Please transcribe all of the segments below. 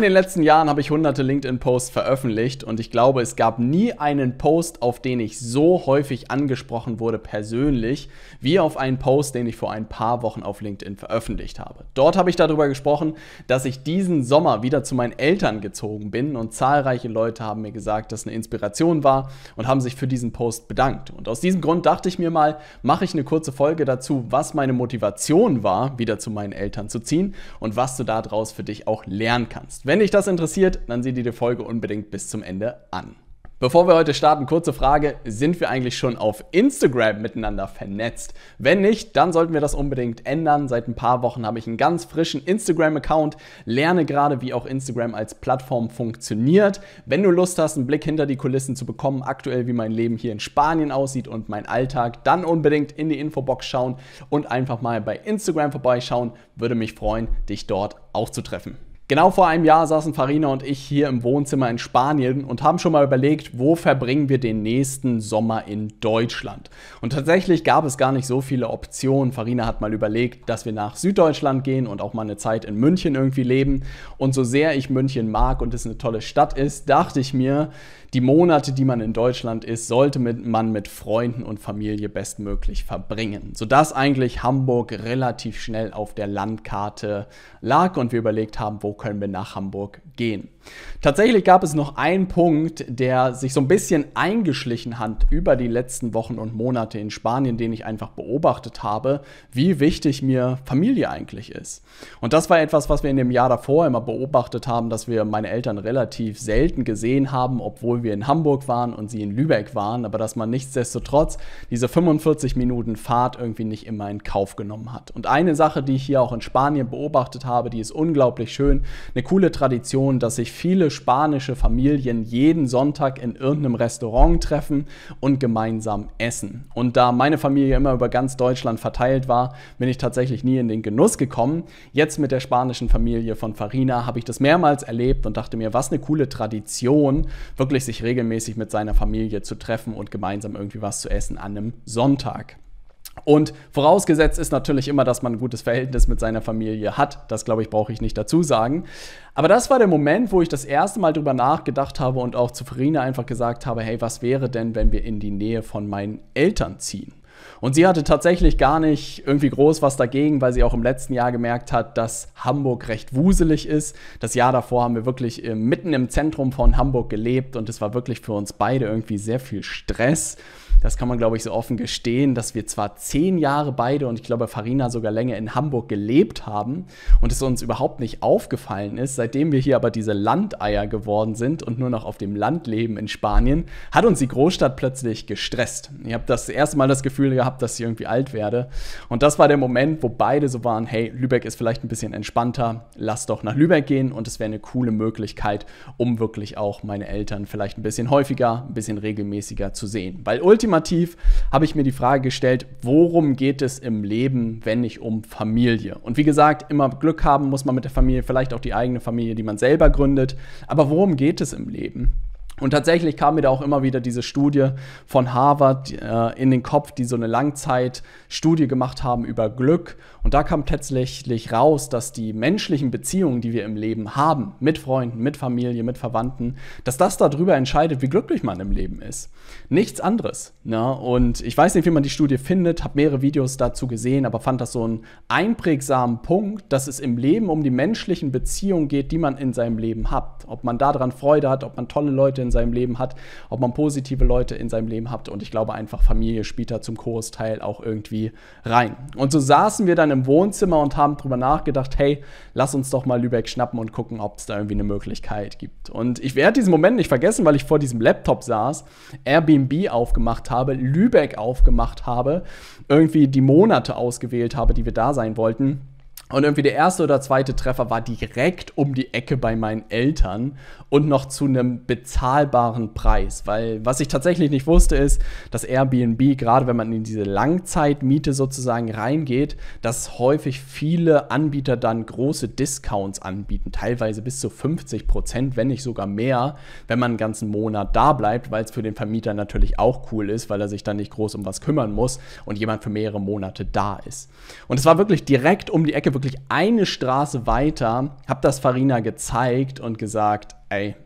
In den letzten Jahren habe ich hunderte LinkedIn-Posts veröffentlicht und ich glaube, es gab nie einen Post, auf den ich so häufig angesprochen wurde persönlich, wie auf einen Post, den ich vor ein paar Wochen auf LinkedIn veröffentlicht habe. Dort habe ich darüber gesprochen, dass ich diesen Sommer wieder zu meinen Eltern gezogen bin und zahlreiche Leute haben mir gesagt, dass eine Inspiration war und haben sich für diesen Post bedankt. Und aus diesem Grund dachte ich mir mal, mache ich eine kurze Folge dazu, was meine Motivation war, wieder zu meinen Eltern zu ziehen und was du daraus für dich auch lernen kannst. Wenn dich das interessiert, dann sieh dir die Folge unbedingt bis zum Ende an. Bevor wir heute starten, kurze Frage, sind wir eigentlich schon auf Instagram miteinander vernetzt? Wenn nicht, dann sollten wir das unbedingt ändern. Seit ein paar Wochen habe ich einen ganz frischen Instagram-Account, lerne gerade, wie auch Instagram als Plattform funktioniert. Wenn du Lust hast, einen Blick hinter die Kulissen zu bekommen, aktuell wie mein Leben hier in Spanien aussieht und mein Alltag, dann unbedingt in die Infobox schauen und einfach mal bei Instagram vorbeischauen. Würde mich freuen, dich dort auch zu treffen. Genau vor einem Jahr saßen Farina und ich hier im Wohnzimmer in Spanien und haben schon mal überlegt, wo verbringen wir den nächsten Sommer in Deutschland. Und tatsächlich gab es gar nicht so viele Optionen. Farina hat mal überlegt, dass wir nach Süddeutschland gehen und auch mal eine Zeit in München irgendwie leben. Und so sehr ich München mag und es eine tolle Stadt ist, dachte ich mir, die Monate, die man in Deutschland ist, sollte man mit Freunden und Familie bestmöglich verbringen. Sodass eigentlich Hamburg relativ schnell auf der Landkarte lag und wir überlegt haben, wo können wir nach Hamburg gehen. Tatsächlich gab es noch einen Punkt, der sich so ein bisschen eingeschlichen hat über die letzten Wochen und Monate in Spanien, den ich einfach beobachtet habe, wie wichtig mir Familie eigentlich ist. Und das war etwas, was wir in dem Jahr davor immer beobachtet haben, dass wir meine Eltern relativ selten gesehen haben, obwohl wir in Hamburg waren und sie in Lübeck waren, aber dass man nichtsdestotrotz diese 45 Minuten Fahrt irgendwie nicht immer in Kauf genommen hat. Und eine Sache, die ich hier auch in Spanien beobachtet habe, die ist unglaublich schön, eine coole Tradition, dass sich viele spanische Familien jeden Sonntag in irgendeinem Restaurant treffen und gemeinsam essen. Und da meine Familie immer über ganz Deutschland verteilt war, bin ich tatsächlich nie in den Genuss gekommen. Jetzt mit der spanischen Familie von Farina habe ich das mehrmals erlebt und dachte mir, was eine coole Tradition, wirklich sich regelmäßig mit seiner Familie zu treffen und gemeinsam irgendwie was zu essen an einem Sonntag. Und vorausgesetzt ist natürlich immer, dass man ein gutes Verhältnis mit seiner Familie hat. Das, glaube ich, brauche ich nicht dazu sagen. Aber das war der Moment, wo ich das erste Mal drüber nachgedacht habe und auch zu Farina einfach gesagt habe, hey, was wäre denn, wenn wir in die Nähe von meinen Eltern ziehen? Und sie hatte tatsächlich gar nicht irgendwie groß was dagegen, weil sie auch im letzten Jahr gemerkt hat, dass Hamburg recht wuselig ist. Das Jahr davor haben wir wirklich äh, mitten im Zentrum von Hamburg gelebt und es war wirklich für uns beide irgendwie sehr viel Stress das kann man, glaube ich, so offen gestehen, dass wir zwar zehn Jahre beide und ich glaube Farina sogar länger in Hamburg gelebt haben und es uns überhaupt nicht aufgefallen ist. Seitdem wir hier aber diese Landeier geworden sind und nur noch auf dem Land leben in Spanien, hat uns die Großstadt plötzlich gestresst. Ich habe das erste Mal das Gefühl gehabt, dass ich irgendwie alt werde. Und das war der Moment, wo beide so waren, hey, Lübeck ist vielleicht ein bisschen entspannter, lass doch nach Lübeck gehen und es wäre eine coole Möglichkeit, um wirklich auch meine Eltern vielleicht ein bisschen häufiger, ein bisschen regelmäßiger zu sehen. Weil ultimativ ultimativ habe ich mir die Frage gestellt, worum geht es im Leben, wenn nicht um Familie? Und wie gesagt, immer Glück haben muss man mit der Familie, vielleicht auch die eigene Familie, die man selber gründet. Aber worum geht es im Leben? Und tatsächlich kam mir da auch immer wieder diese Studie von Harvard äh, in den Kopf, die so eine Langzeitstudie gemacht haben über Glück. Und da kam tatsächlich raus, dass die menschlichen Beziehungen, die wir im Leben haben, mit Freunden, mit Familie, mit Verwandten, dass das darüber entscheidet, wie glücklich man im Leben ist. Nichts anderes. Ne? Und ich weiß nicht, wie man die Studie findet, habe mehrere Videos dazu gesehen, aber fand das so einen einprägsamen Punkt, dass es im Leben um die menschlichen Beziehungen geht, die man in seinem Leben hat. Ob man daran Freude hat, ob man tolle Leute in in seinem Leben hat, ob man positive Leute in seinem Leben hat. Und ich glaube einfach, Familie spielt da zum Großteil auch irgendwie rein. Und so saßen wir dann im Wohnzimmer und haben drüber nachgedacht, hey, lass uns doch mal Lübeck schnappen und gucken, ob es da irgendwie eine Möglichkeit gibt. Und ich werde diesen Moment nicht vergessen, weil ich vor diesem Laptop saß, Airbnb aufgemacht habe, Lübeck aufgemacht habe, irgendwie die Monate ausgewählt habe, die wir da sein wollten und irgendwie der erste oder zweite Treffer war direkt um die Ecke bei meinen Eltern und noch zu einem bezahlbaren Preis. Weil was ich tatsächlich nicht wusste, ist, dass Airbnb, gerade wenn man in diese Langzeitmiete sozusagen reingeht, dass häufig viele Anbieter dann große Discounts anbieten. Teilweise bis zu 50 Prozent, wenn nicht sogar mehr, wenn man einen ganzen Monat da bleibt, weil es für den Vermieter natürlich auch cool ist, weil er sich dann nicht groß um was kümmern muss und jemand für mehrere Monate da ist. Und es war wirklich direkt um die Ecke wirklich eine Straße weiter, habe das Farina gezeigt und gesagt, ey,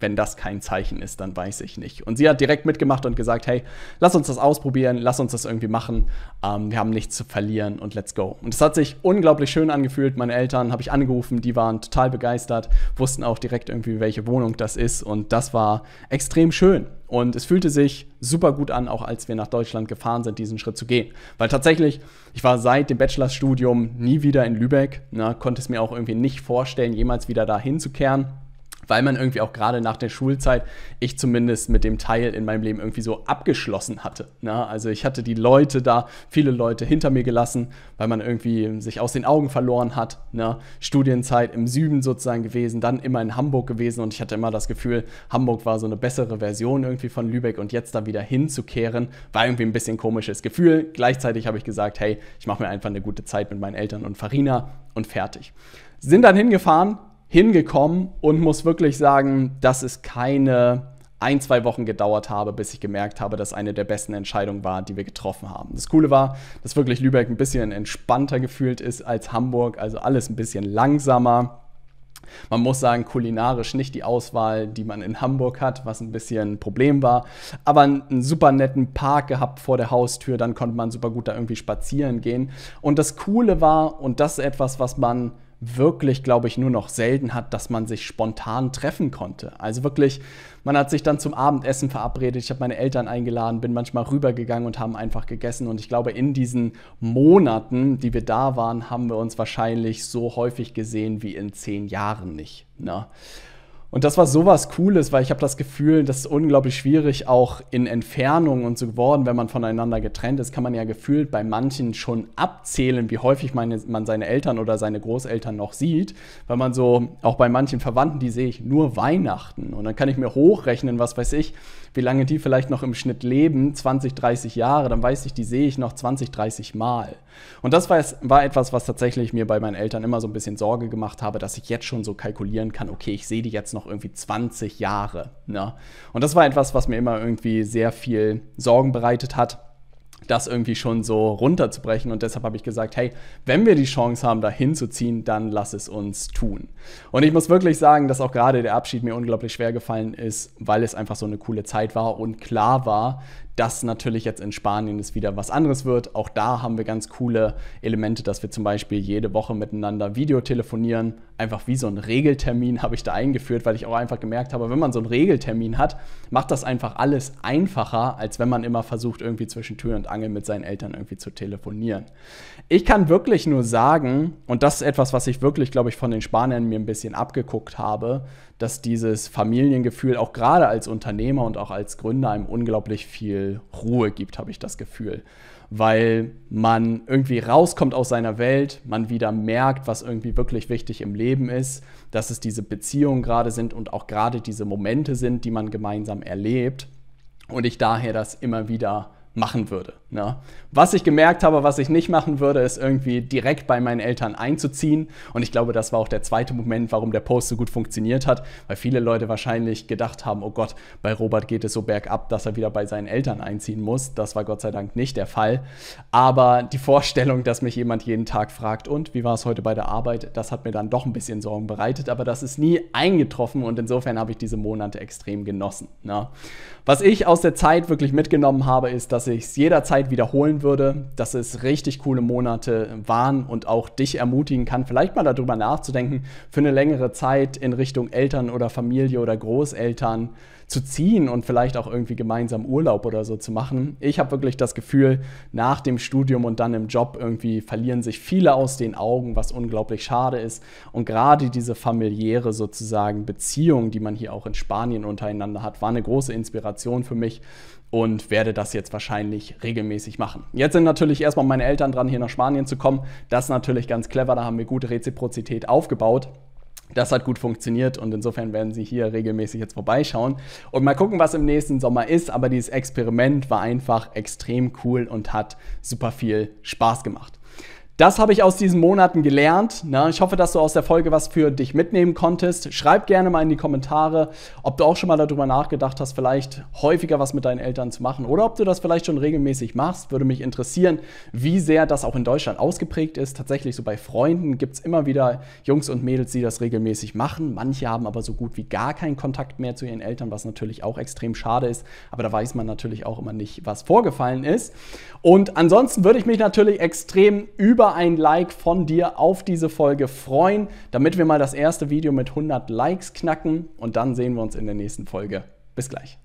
wenn das kein Zeichen ist, dann weiß ich nicht. Und sie hat direkt mitgemacht und gesagt, hey, lass uns das ausprobieren, lass uns das irgendwie machen. Ähm, wir haben nichts zu verlieren und let's go. Und es hat sich unglaublich schön angefühlt. Meine Eltern habe ich angerufen, die waren total begeistert, wussten auch direkt irgendwie, welche Wohnung das ist. Und das war extrem schön. Und es fühlte sich super gut an, auch als wir nach Deutschland gefahren sind, diesen Schritt zu gehen. Weil tatsächlich, ich war seit dem Bachelorstudium nie wieder in Lübeck, ne, konnte es mir auch irgendwie nicht vorstellen, jemals wieder da hinzukehren weil man irgendwie auch gerade nach der Schulzeit, ich zumindest mit dem Teil in meinem Leben irgendwie so abgeschlossen hatte. Ne? Also ich hatte die Leute da, viele Leute hinter mir gelassen, weil man irgendwie sich aus den Augen verloren hat. Ne? Studienzeit im Süden sozusagen gewesen, dann immer in Hamburg gewesen und ich hatte immer das Gefühl, Hamburg war so eine bessere Version irgendwie von Lübeck und jetzt da wieder hinzukehren, war irgendwie ein bisschen komisches Gefühl. Gleichzeitig habe ich gesagt, hey, ich mache mir einfach eine gute Zeit mit meinen Eltern und Farina und fertig sind dann hingefahren hingekommen und muss wirklich sagen, dass es keine ein, zwei Wochen gedauert habe, bis ich gemerkt habe, dass eine der besten Entscheidungen war, die wir getroffen haben. Das Coole war, dass wirklich Lübeck ein bisschen entspannter gefühlt ist als Hamburg, also alles ein bisschen langsamer. Man muss sagen, kulinarisch nicht die Auswahl, die man in Hamburg hat, was ein bisschen ein Problem war. Aber einen super netten Park gehabt vor der Haustür, dann konnte man super gut da irgendwie spazieren gehen. Und das Coole war, und das ist etwas, was man wirklich, glaube ich, nur noch selten hat, dass man sich spontan treffen konnte. Also wirklich, man hat sich dann zum Abendessen verabredet, ich habe meine Eltern eingeladen, bin manchmal rübergegangen und haben einfach gegessen. Und ich glaube, in diesen Monaten, die wir da waren, haben wir uns wahrscheinlich so häufig gesehen wie in zehn Jahren nicht. Ne? Und das war sowas Cooles, weil ich habe das Gefühl, das ist unglaublich schwierig, auch in Entfernung und so geworden, wenn man voneinander getrennt ist, kann man ja gefühlt bei manchen schon abzählen, wie häufig meine, man seine Eltern oder seine Großeltern noch sieht, weil man so, auch bei manchen Verwandten, die sehe ich nur Weihnachten. Und dann kann ich mir hochrechnen, was weiß ich, wie lange die vielleicht noch im Schnitt leben, 20, 30 Jahre, dann weiß ich, die sehe ich noch 20, 30 Mal. Und das war, war etwas, was tatsächlich mir bei meinen Eltern immer so ein bisschen Sorge gemacht habe, dass ich jetzt schon so kalkulieren kann, okay, ich sehe die jetzt noch irgendwie 20 Jahre. Ne? Und das war etwas, was mir immer irgendwie sehr viel Sorgen bereitet hat das irgendwie schon so runterzubrechen. Und deshalb habe ich gesagt, hey, wenn wir die Chance haben, da hinzuziehen, dann lass es uns tun. Und ich muss wirklich sagen, dass auch gerade der Abschied mir unglaublich schwer gefallen ist, weil es einfach so eine coole Zeit war und klar war, dass natürlich jetzt in Spanien es wieder was anderes wird. Auch da haben wir ganz coole Elemente, dass wir zum Beispiel jede Woche miteinander Video telefonieren. Einfach wie so ein Regeltermin habe ich da eingeführt, weil ich auch einfach gemerkt habe, wenn man so einen Regeltermin hat, macht das einfach alles einfacher, als wenn man immer versucht, irgendwie zwischen Tür und Angel mit seinen Eltern irgendwie zu telefonieren. Ich kann wirklich nur sagen, und das ist etwas, was ich wirklich, glaube ich, von den Spaniern mir ein bisschen abgeguckt habe, dass dieses Familiengefühl auch gerade als Unternehmer und auch als Gründer einem unglaublich viel Ruhe gibt, habe ich das Gefühl. Weil man irgendwie rauskommt aus seiner Welt, man wieder merkt, was irgendwie wirklich wichtig im Leben ist, dass es diese Beziehungen gerade sind und auch gerade diese Momente sind, die man gemeinsam erlebt. Und ich daher das immer wieder machen würde. Ne? Was ich gemerkt habe, was ich nicht machen würde, ist irgendwie direkt bei meinen Eltern einzuziehen. Und ich glaube, das war auch der zweite Moment, warum der Post so gut funktioniert hat, weil viele Leute wahrscheinlich gedacht haben, oh Gott, bei Robert geht es so bergab, dass er wieder bei seinen Eltern einziehen muss. Das war Gott sei Dank nicht der Fall. Aber die Vorstellung, dass mich jemand jeden Tag fragt, und wie war es heute bei der Arbeit, das hat mir dann doch ein bisschen Sorgen bereitet. Aber das ist nie eingetroffen und insofern habe ich diese Monate extrem genossen. Ne? Was ich aus der Zeit wirklich mitgenommen habe, ist, dass dass ich es jederzeit wiederholen würde, dass es richtig coole Monate waren und auch dich ermutigen kann, vielleicht mal darüber nachzudenken, für eine längere Zeit in Richtung Eltern oder Familie oder Großeltern zu ziehen und vielleicht auch irgendwie gemeinsam Urlaub oder so zu machen. Ich habe wirklich das Gefühl, nach dem Studium und dann im Job irgendwie verlieren sich viele aus den Augen, was unglaublich schade ist. Und gerade diese familiäre sozusagen Beziehung, die man hier auch in Spanien untereinander hat, war eine große Inspiration für mich und werde das jetzt wahrscheinlich regelmäßig machen. Jetzt sind natürlich erstmal meine Eltern dran, hier nach Spanien zu kommen. Das ist natürlich ganz clever, da haben wir gute Reziprozität aufgebaut. Das hat gut funktioniert und insofern werden Sie hier regelmäßig jetzt vorbeischauen und mal gucken, was im nächsten Sommer ist. Aber dieses Experiment war einfach extrem cool und hat super viel Spaß gemacht. Das habe ich aus diesen Monaten gelernt. Ne? Ich hoffe, dass du aus der Folge was für dich mitnehmen konntest. Schreib gerne mal in die Kommentare, ob du auch schon mal darüber nachgedacht hast, vielleicht häufiger was mit deinen Eltern zu machen oder ob du das vielleicht schon regelmäßig machst. Würde mich interessieren, wie sehr das auch in Deutschland ausgeprägt ist. Tatsächlich so bei Freunden gibt es immer wieder Jungs und Mädels, die das regelmäßig machen. Manche haben aber so gut wie gar keinen Kontakt mehr zu ihren Eltern, was natürlich auch extrem schade ist. Aber da weiß man natürlich auch immer nicht, was vorgefallen ist. Und ansonsten würde ich mich natürlich extrem über über ein Like von dir auf diese Folge freuen, damit wir mal das erste Video mit 100 Likes knacken und dann sehen wir uns in der nächsten Folge. Bis gleich.